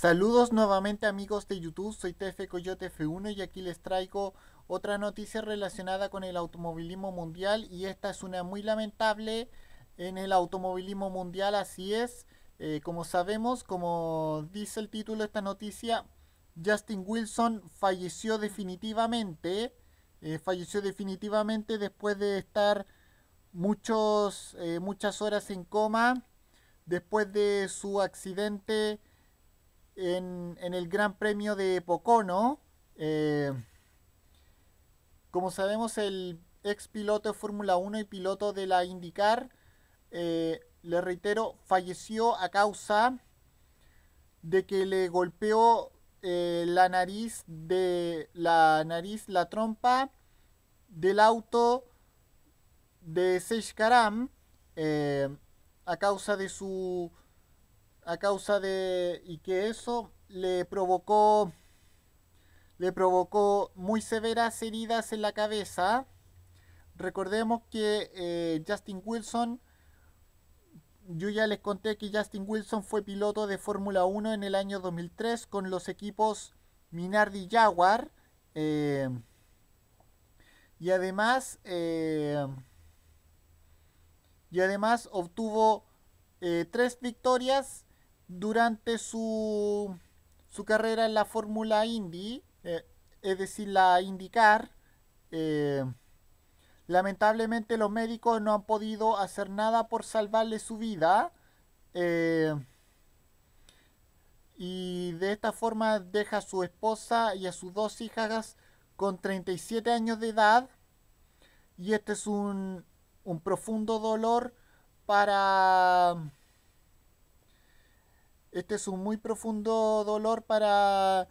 Saludos nuevamente amigos de YouTube, soy TF Coyote F1 y aquí les traigo otra noticia relacionada con el automovilismo mundial y esta es una muy lamentable en el automovilismo mundial, así es. Eh, como sabemos, como dice el título de esta noticia, Justin Wilson falleció definitivamente, eh, falleció definitivamente después de estar muchos, eh, muchas horas en coma, después de su accidente en, en el Gran Premio de Pocono. Eh, como sabemos, el ex piloto de Fórmula 1 y piloto de la IndyCar, eh, le reitero, falleció a causa de que le golpeó eh, la nariz de la nariz, la trompa del auto de Seish a causa de su a causa de y que eso le provocó le provocó muy severas heridas en la cabeza. Recordemos que eh, Justin Wilson, yo ya les conté que Justin Wilson fue piloto de Fórmula 1 en el año 2003 con los equipos Minardi Jaguar. Eh, y además, eh, y además obtuvo tres victorias durante su, su carrera en la Fórmula Indy, eh, es decir, la IndyCar, eh, lamentablemente los médicos no han podido hacer nada por salvarle su vida. Eh, y de esta forma deja a su esposa y a sus dos hijas con 37 años de edad. Y este es un, un profundo dolor para este es un muy profundo dolor para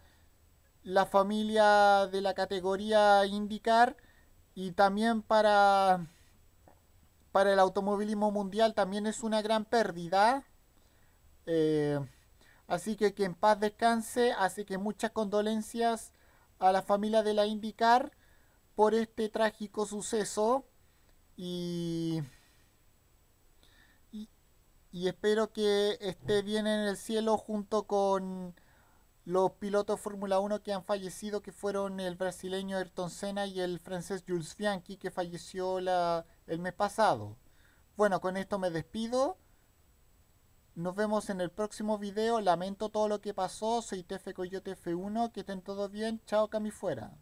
la familia de la categoría indicar y también para, para el automovilismo mundial también es una gran pérdida. Eh, así que que en paz descanse, así que muchas condolencias a la familia de la indicar por este trágico suceso y y espero que esté bien en el cielo junto con los pilotos Fórmula 1 que han fallecido, que fueron el brasileño Ayrton Senna y el francés Jules Bianchi, que falleció el mes pasado. Bueno, con esto me despido. Nos vemos en el próximo video. Lamento todo lo que pasó. Soy TF Coyote F1. Que estén todos bien. Chao, Cami fuera.